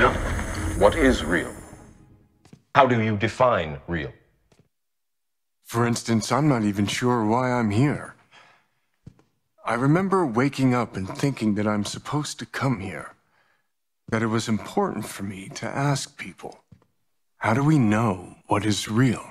real? What is real? How do you define real? For instance, I'm not even sure why I'm here. I remember waking up and thinking that I'm supposed to come here, that it was important for me to ask people, how do we know what is real?